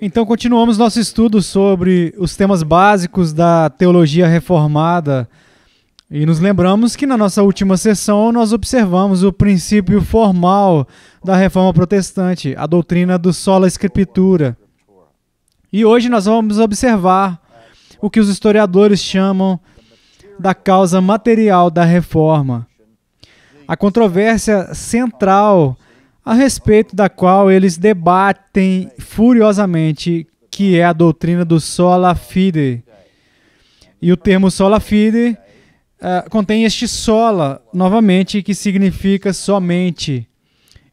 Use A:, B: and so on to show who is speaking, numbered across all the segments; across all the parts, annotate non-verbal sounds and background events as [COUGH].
A: Então, continuamos nosso estudo sobre os temas básicos da teologia reformada. E nos lembramos que na nossa última sessão nós observamos o princípio formal da reforma protestante, a doutrina do sola escritura. E hoje nós vamos observar o que os historiadores chamam da causa material da reforma. A controvérsia central a respeito da qual eles debatem furiosamente, que é a doutrina do sola fide. E o termo sola fide uh, contém este sola, novamente, que significa somente.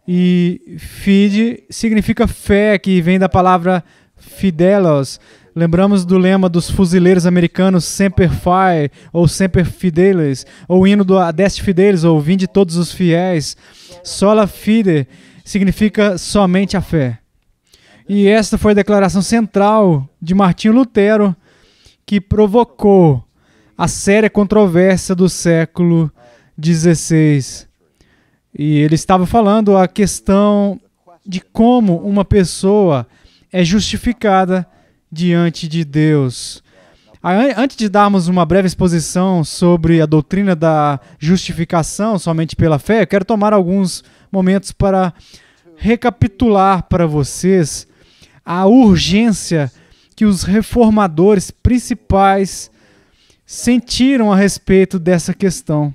A: E fide significa fé, que vem da palavra fidelos, Lembramos do lema dos fuzileiros americanos Semper Fi ou Semper Fidelis, ou hino do Adeste Fidelis, ou Vinde Todos os Fiéis. Sola Fide significa somente a fé. E esta foi a declaração central de Martinho Lutero que provocou a séria controvérsia do século XVI. E ele estava falando a questão de como uma pessoa é justificada diante de Deus. Antes de darmos uma breve exposição sobre a doutrina da justificação somente pela fé, eu quero tomar alguns momentos para recapitular para vocês a urgência que os reformadores principais sentiram a respeito dessa questão.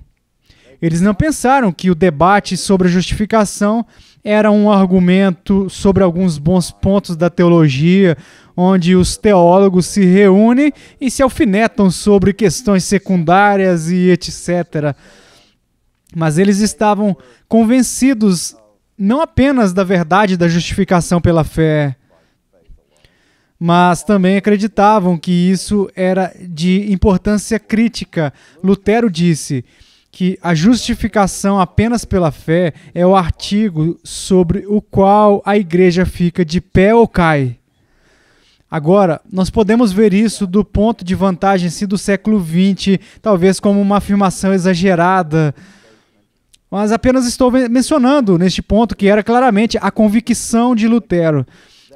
A: Eles não pensaram que o debate sobre a justificação era um argumento sobre alguns bons pontos da teologia, onde os teólogos se reúnem e se alfinetam sobre questões secundárias e etc. Mas eles estavam convencidos não apenas da verdade da justificação pela fé, mas também acreditavam que isso era de importância crítica. Lutero disse que a justificação apenas pela fé é o artigo sobre o qual a igreja fica de pé ou cai. Agora, nós podemos ver isso do ponto de vantagem se do século XX, talvez como uma afirmação exagerada. Mas apenas estou mencionando neste ponto que era claramente a convicção de Lutero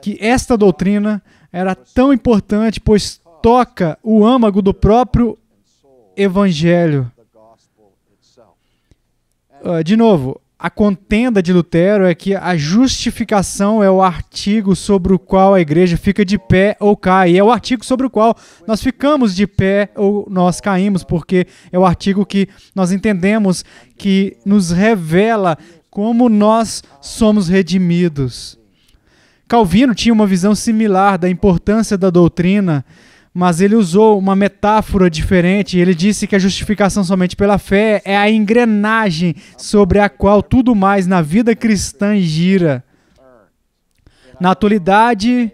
A: que esta doutrina era tão importante, pois toca o âmago do próprio evangelho. Ah, de novo, a contenda de Lutero é que a justificação é o artigo sobre o qual a igreja fica de pé ou cai. É o artigo sobre o qual nós ficamos de pé ou nós caímos, porque é o artigo que nós entendemos que nos revela como nós somos redimidos. Calvino tinha uma visão similar da importância da doutrina mas ele usou uma metáfora diferente. Ele disse que a justificação somente pela fé é a engrenagem sobre a qual tudo mais na vida cristã gira. Na atualidade,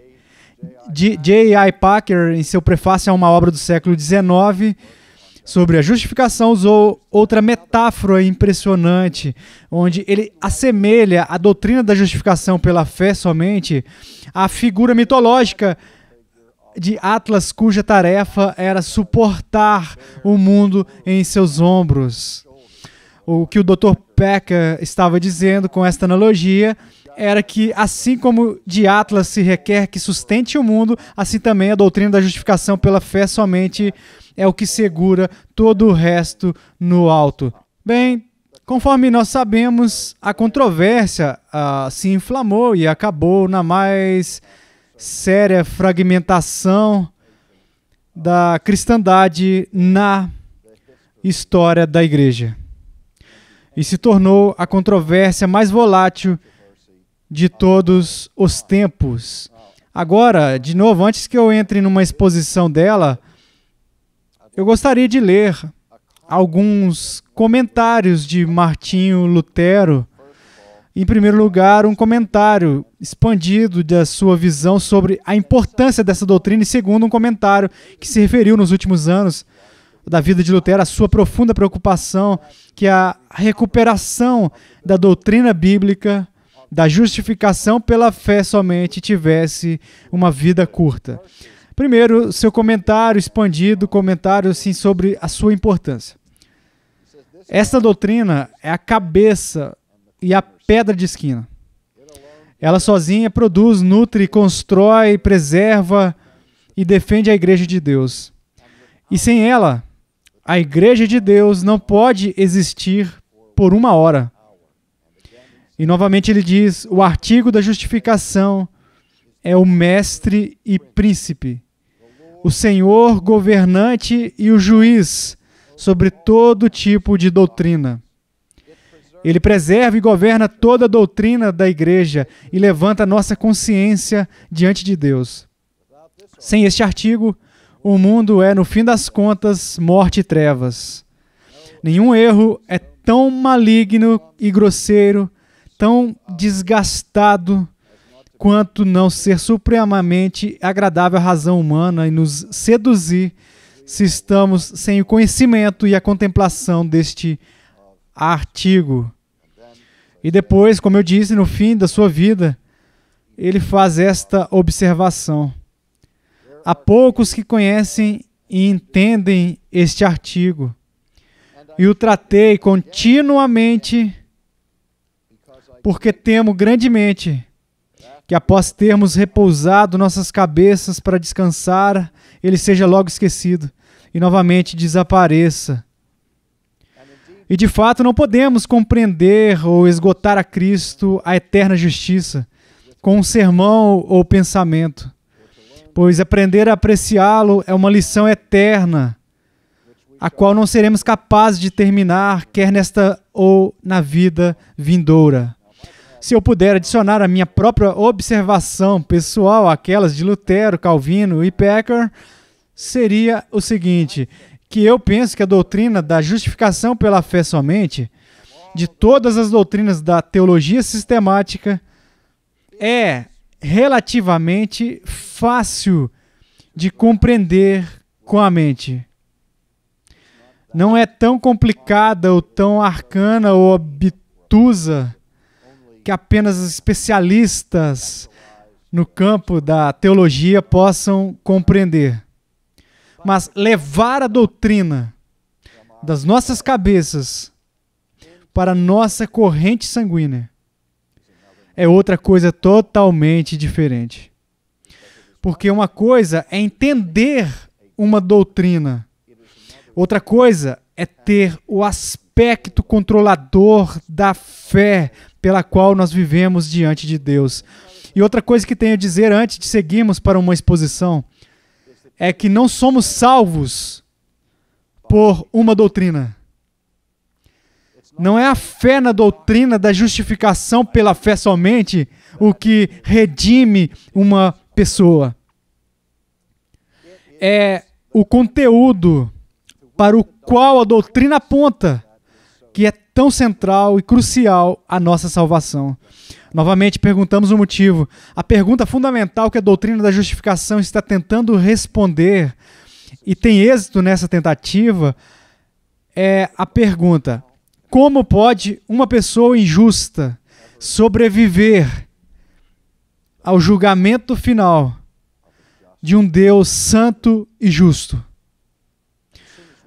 A: J.I. Packer, em seu prefácio a uma obra do século XIX, sobre a justificação, usou outra metáfora impressionante, onde ele assemelha a doutrina da justificação pela fé somente à figura mitológica de Atlas cuja tarefa era suportar o mundo em seus ombros. O que o Dr. Pecker estava dizendo com esta analogia era que, assim como de Atlas se requer que sustente o mundo, assim também a doutrina da justificação pela fé somente é o que segura todo o resto no alto. Bem, conforme nós sabemos, a controvérsia uh, se inflamou e acabou na mais séria fragmentação da cristandade na história da igreja e se tornou a controvérsia mais volátil de todos os tempos. Agora, de novo, antes que eu entre numa exposição dela, eu gostaria de ler alguns comentários de Martinho Lutero em primeiro lugar, um comentário expandido da sua visão sobre a importância dessa doutrina, e segundo, um comentário que se referiu nos últimos anos da vida de Lutero à sua profunda preocupação que é a recuperação da doutrina bíblica da justificação pela fé somente tivesse uma vida curta. Primeiro, seu comentário expandido, comentário assim sobre a sua importância. Esta doutrina é a cabeça e a pedra de esquina. Ela sozinha produz, nutre, constrói, preserva e defende a igreja de Deus. E sem ela, a igreja de Deus não pode existir por uma hora. E novamente ele diz: o artigo da justificação é o mestre e príncipe, o senhor governante e o juiz sobre todo tipo de doutrina. Ele preserva e governa toda a doutrina da igreja e levanta nossa consciência diante de Deus. Sem este artigo, o mundo é, no fim das contas, morte e trevas. Nenhum erro é tão maligno e grosseiro, tão desgastado, quanto não ser supremamente agradável à razão humana e nos seduzir se estamos sem o conhecimento e a contemplação deste artigo. E depois, como eu disse, no fim da sua vida, ele faz esta observação. Há poucos que conhecem e entendem este artigo. E o tratei continuamente, porque temo grandemente que, após termos repousado nossas cabeças para descansar, ele seja logo esquecido e novamente desapareça e de fato não podemos compreender ou esgotar a Cristo a eterna justiça com um sermão ou pensamento, pois aprender a apreciá-lo é uma lição eterna, a qual não seremos capazes de terminar, quer nesta ou na vida vindoura. Se eu puder adicionar a minha própria observação pessoal àquelas de Lutero, Calvino e Pecker, seria o seguinte: que eu penso que a doutrina da justificação pela fé somente, de todas as doutrinas da teologia sistemática, é relativamente fácil de compreender com a mente. Não é tão complicada ou tão arcana ou obtusa que apenas especialistas no campo da teologia possam compreender mas levar a doutrina das nossas cabeças para nossa corrente sanguínea é outra coisa totalmente diferente. Porque uma coisa é entender uma doutrina, outra coisa é ter o aspecto controlador da fé pela qual nós vivemos diante de Deus. E outra coisa que tenho a dizer antes de seguirmos para uma exposição é que não somos salvos por uma doutrina. Não é a fé na doutrina da justificação pela fé somente o que redime uma pessoa. É o conteúdo para o qual a doutrina aponta, que é tão central e crucial à nossa salvação. Novamente perguntamos o motivo. A pergunta fundamental que a doutrina da justificação está tentando responder e tem êxito nessa tentativa é a pergunta: como pode uma pessoa injusta sobreviver ao julgamento final de um Deus santo e justo?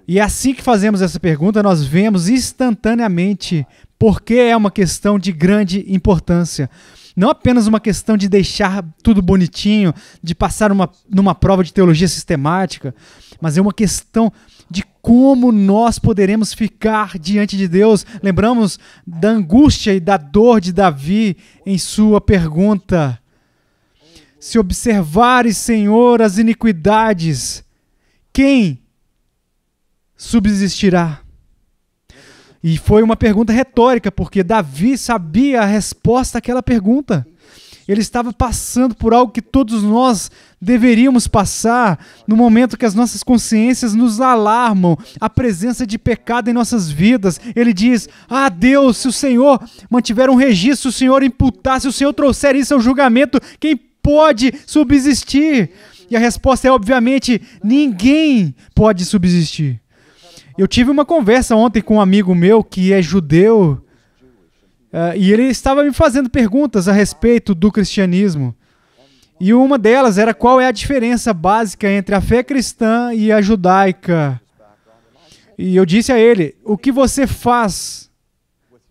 A: E é assim que fazemos essa pergunta, nós vemos instantaneamente porque é uma questão de grande importância. Não apenas uma questão de deixar tudo bonitinho, de passar uma, numa prova de teologia sistemática, mas é uma questão de como nós poderemos ficar diante de Deus. Lembramos da angústia e da dor de Davi em sua pergunta. Se observares, Senhor, as iniquidades, quem subsistirá? E foi uma pergunta retórica, porque Davi sabia a resposta àquela pergunta. Ele estava passando por algo que todos nós deveríamos passar no momento que as nossas consciências nos alarmam, a presença de pecado em nossas vidas. Ele diz: Ah, Deus, se o Senhor mantiver um registro, se o Senhor imputar, se o Senhor trouxer isso ao julgamento, quem pode subsistir? E a resposta é, obviamente, ninguém pode subsistir. Eu tive uma conversa ontem com um amigo meu que é judeu uh, e ele estava me fazendo perguntas a respeito do cristianismo. E uma delas era qual é a diferença básica entre a fé cristã e a judaica. E eu disse a ele: o que você faz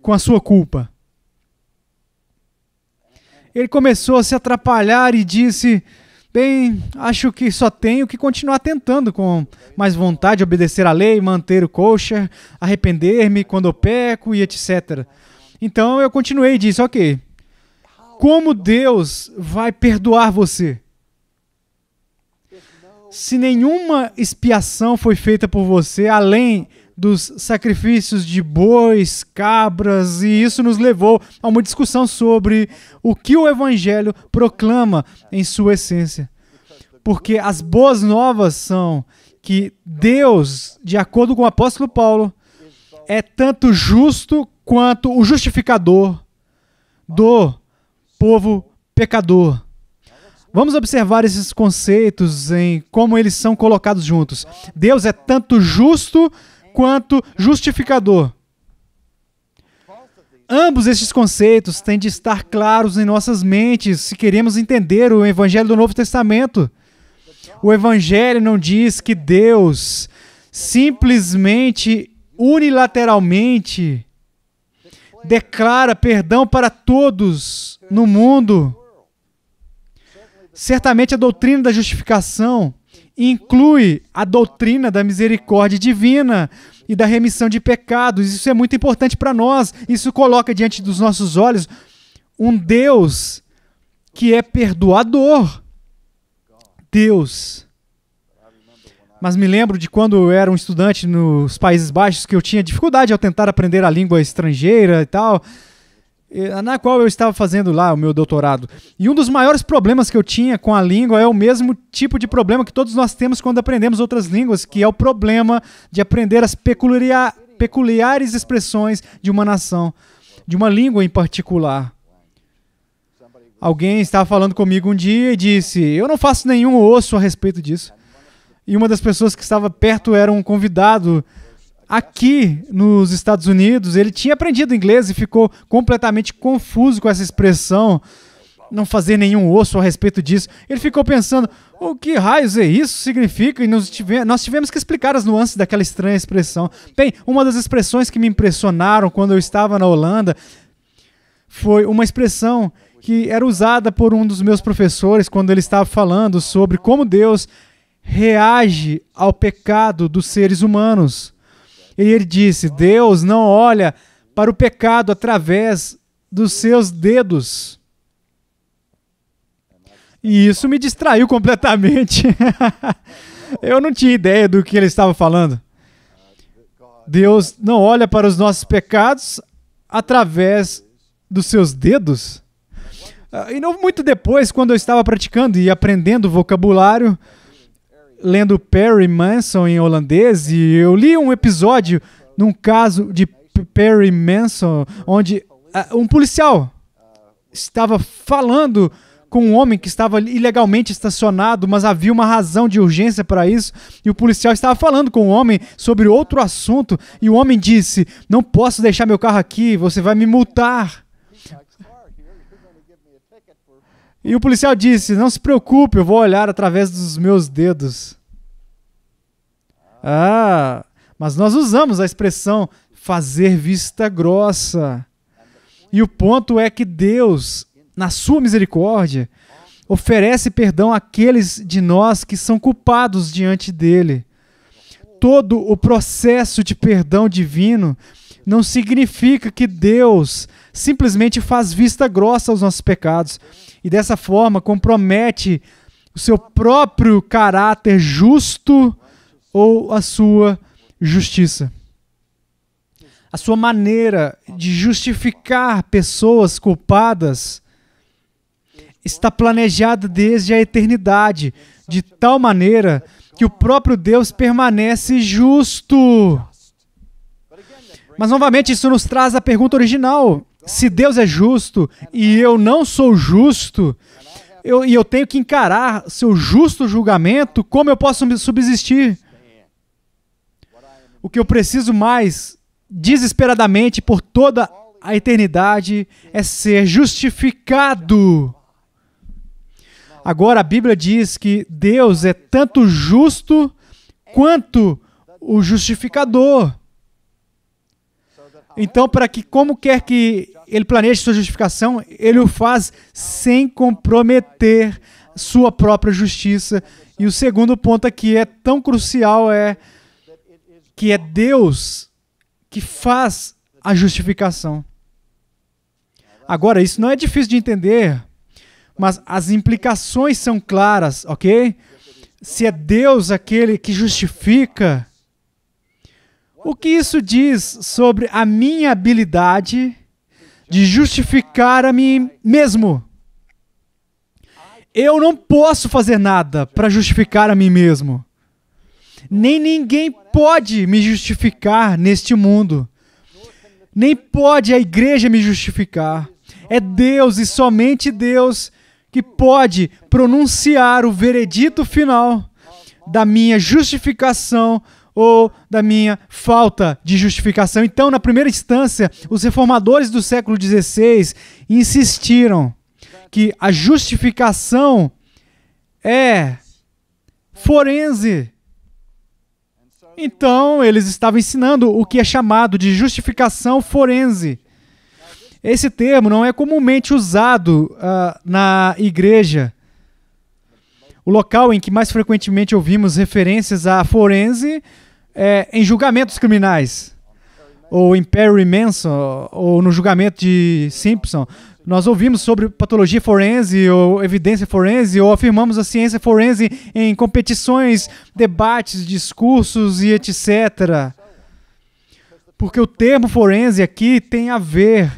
A: com a sua culpa? Ele começou a se atrapalhar e disse: Bem, acho que só tenho que continuar tentando com mais vontade obedecer à lei, manter o kosher, arrepender-me quando eu peco e etc. Então eu continuei e disse, ok, como Deus vai perdoar você? Se nenhuma expiação foi feita por você além dos sacrifícios de bois, cabras, e isso nos levou a uma discussão sobre o que o Evangelho proclama em sua essência. Porque as boas novas são que Deus, de acordo com o apóstolo Paulo, é tanto justo quanto o justificador do povo pecador. Vamos observar esses conceitos em como eles são colocados juntos. Deus é tanto justo quanto justificador. Ambos esses conceitos têm de estar claros em nossas mentes se queremos entender o Evangelho do Novo Testamento. O Evangelho não diz que Deus simplesmente, unilateralmente, declara perdão para todos no mundo. Certamente a doutrina da justificação inclui a doutrina da misericórdia divina e da remissão de pecados. Isso é muito importante para nós. Isso coloca diante dos nossos olhos um Deus que é perdoador. Deus. Mas me lembro de quando eu era um estudante nos Países Baixos que eu tinha dificuldade ao tentar aprender a língua estrangeira e tal na qual eu estava fazendo lá o meu doutorado. E um dos maiores problemas que eu tinha com a língua é o mesmo tipo de problema que todos nós temos quando aprendemos outras línguas, que é o problema de aprender as peculiar, peculiares expressões de uma nação, de uma língua em particular. Alguém estava falando comigo um dia e disse: Eu não faço nenhum osso a respeito disso. E uma das pessoas que estava perto era um convidado aqui nos Estados Unidos, ele tinha aprendido inglês e ficou completamente confuso com essa expressão, não fazer nenhum osso a respeito disso. Ele ficou pensando: o que raios é isso significa? E nós tivemos, nós tivemos que explicar as nuances daquela estranha expressão. Bem, uma das expressões que me impressionaram quando eu estava na Holanda foi uma expressão que era usada por um dos meus professores quando ele estava falando sobre como Deus reage ao pecado dos seres humanos. E ele disse: Deus não olha para o pecado através dos seus dedos. E isso me distraiu completamente. [LAUGHS] Eu não tinha ideia do que ele estava falando. Deus não olha para os nossos pecados através dos seus dedos. Ah, e não muito depois, quando eu estava praticando e aprendendo vocabulário, lendo Perry Manson em holandês e eu li um episódio num caso de Perry Manson onde uh, um policial estava falando com um homem que estava ilegalmente estacionado, mas havia uma razão de urgência para isso, e o policial estava falando com o homem sobre outro assunto, e o homem disse: "Não posso deixar meu carro aqui, você vai me multar". E o policial disse: Não se preocupe, eu vou olhar através dos meus dedos. Ah, mas nós usamos a expressão fazer vista grossa. E o ponto é que Deus, na sua misericórdia, oferece perdão àqueles de nós que são culpados diante dele. Todo o processo de perdão divino não significa que Deus simplesmente faz vista grossa aos nossos pecados e dessa forma compromete o seu próprio caráter justo ou a sua justiça. A sua maneira de justificar pessoas culpadas está planejada desde a eternidade, de tal maneira que o próprio Deus permanece justo. Mas novamente, isso nos traz a pergunta original: se Deus é justo e eu não sou justo, eu, e eu tenho que encarar seu justo julgamento, como eu posso subsistir? O que eu preciso mais, desesperadamente, por toda a eternidade, é ser justificado. Agora, a Bíblia diz que Deus é tanto justo quanto o justificador. Então, para que, como quer que ele planeje sua justificação, ele o faz sem comprometer sua própria justiça. E o segundo ponto aqui é tão crucial é que é Deus que faz a justificação. Agora, isso não é difícil de entender, mas as implicações são claras, ok? Se é Deus aquele que justifica, o que isso diz sobre a minha habilidade de justificar a mim mesmo? Eu não posso fazer nada para justificar a mim mesmo. Nem ninguém pode me justificar neste mundo. Nem pode a igreja me justificar. É Deus e somente Deus que pode pronunciar o veredito final da minha justificação ou da minha falta de justificação. Então, na primeira instância, os reformadores do século XVI insistiram que a justificação é forense. Então, eles estavam ensinando o que é chamado de justificação forense. Esse termo não é comumente usado uh, na igreja o local em que mais frequentemente ouvimos referências à forense é em julgamentos criminais, ou em Perry Manson, ou no julgamento de Simpson. Nós ouvimos sobre patologia forense ou evidência forense, ou afirmamos a ciência forense em competições, debates, discursos e etc. Porque o termo forense aqui tem a ver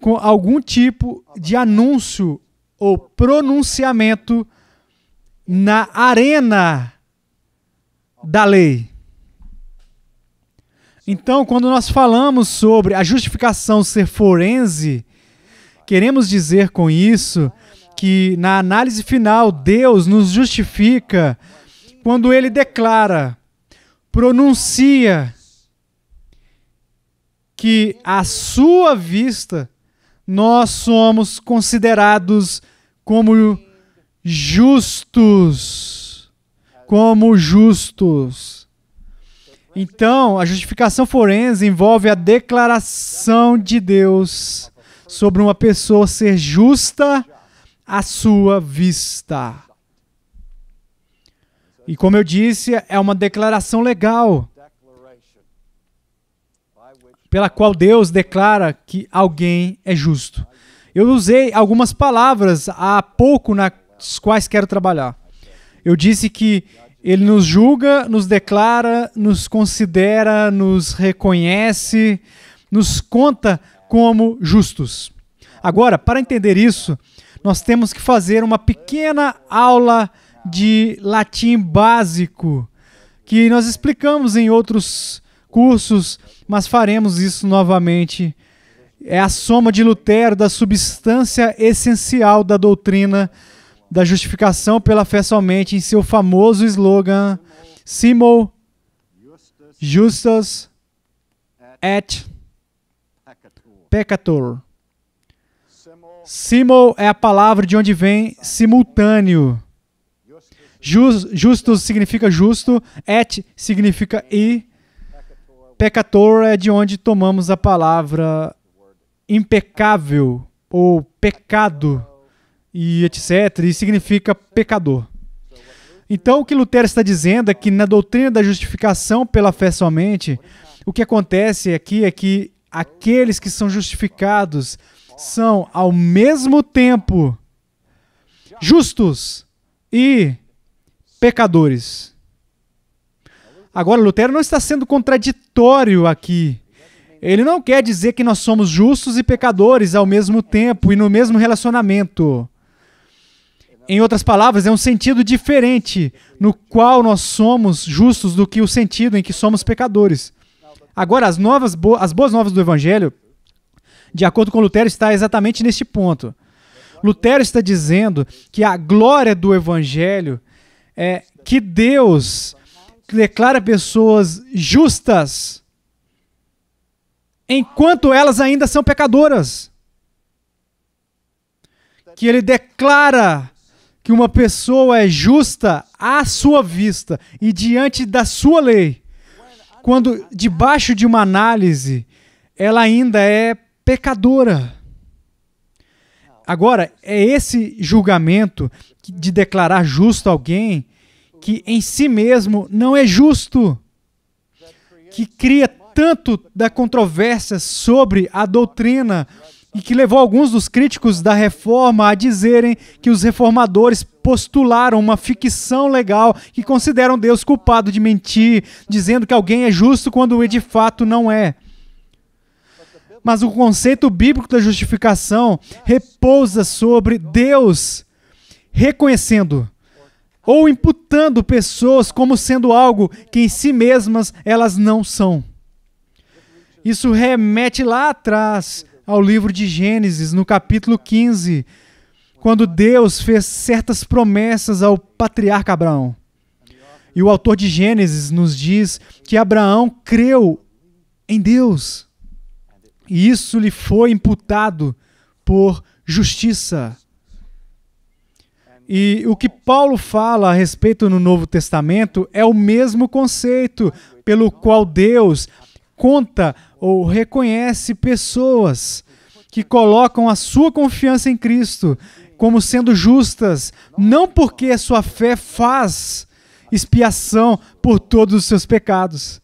A: com algum tipo de anúncio ou pronunciamento na arena da lei. Então, quando nós falamos sobre a justificação ser forense, queremos dizer com isso que na análise final Deus nos justifica quando ele declara, pronuncia que à sua vista nós somos considerados como justos, como justos. Então, a justificação forense envolve a declaração de Deus sobre uma pessoa ser justa à sua vista. E como eu disse, é uma declaração legal pela qual Deus declara que alguém é justo. Eu usei algumas palavras há pouco na os quais quero trabalhar. Eu disse que ele nos julga, nos declara, nos considera, nos reconhece, nos conta como justos. Agora, para entender isso, nós temos que fazer uma pequena aula de latim básico, que nós explicamos em outros cursos, mas faremos isso novamente. É a soma de Lutero da substância essencial da doutrina da justificação pela fé somente em seu famoso slogan Simul Justus et Peccator. Simul é a palavra de onde vem simultâneo. Justos justus significa justo, et significa e, peccator é de onde tomamos a palavra impecável ou pecado e etc., e significa pecador. Então, o que Lutero está dizendo é que na doutrina da justificação pela fé somente, o que acontece aqui é que aqueles que são justificados são, ao mesmo tempo, justos e pecadores. Agora, Lutero não está sendo contraditório aqui. Ele não quer dizer que nós somos justos e pecadores ao mesmo tempo e no mesmo relacionamento. Em outras palavras, é um sentido diferente no qual nós somos justos do que o sentido em que somos pecadores. Agora, as, novas bo as boas novas do Evangelho, de acordo com Lutero, está exatamente neste ponto. Lutero está dizendo que a glória do Evangelho é que Deus declara pessoas justas enquanto elas ainda são pecadoras. Que ele declara que uma pessoa é justa à sua vista e diante da sua lei, quando debaixo de uma análise ela ainda é pecadora. Agora, é esse julgamento de declarar justo alguém que em si mesmo não é justo, que cria tanto da controvérsia sobre a doutrina e que levou alguns dos críticos da reforma a dizerem que os reformadores postularam uma ficção legal que consideram Deus culpado de mentir, dizendo que alguém é justo quando de fato não é. Mas o conceito bíblico da justificação repousa sobre Deus reconhecendo ou imputando pessoas como sendo algo que em si mesmas elas não são. Isso remete lá atrás, ao livro de Gênesis, no capítulo 15, quando Deus fez certas promessas ao patriarca Abraão. E o autor de Gênesis nos diz que Abraão creu em Deus. E isso lhe foi imputado por justiça. E o que Paulo fala a respeito no Novo Testamento é o mesmo conceito pelo qual Deus conta ou reconhece pessoas que colocam a sua confiança em Cristo como sendo justas, não porque a sua fé faz expiação por todos os seus pecados,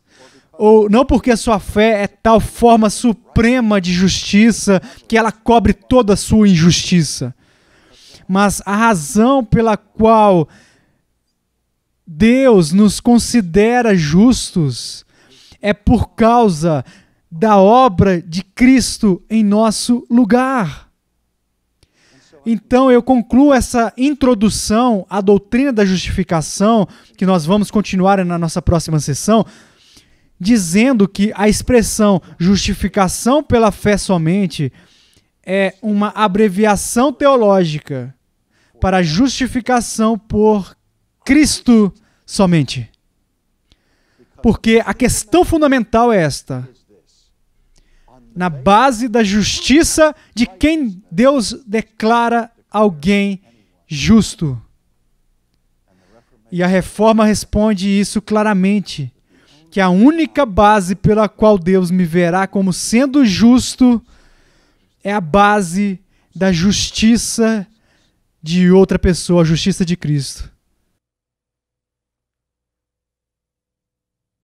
A: ou não porque a sua fé é tal forma suprema de justiça que ela cobre toda a sua injustiça, mas a razão pela qual Deus nos considera justos é por causa da obra de Cristo em nosso lugar. Então eu concluo essa introdução à doutrina da justificação, que nós vamos continuar na nossa próxima sessão, dizendo que a expressão justificação pela fé somente é uma abreviação teológica para justificação por Cristo somente. Porque a questão fundamental é esta. Na base da justiça de quem Deus declara alguém justo. E a reforma responde isso claramente: que a única base pela qual Deus me verá como sendo justo é a base da justiça de outra pessoa, a justiça de Cristo.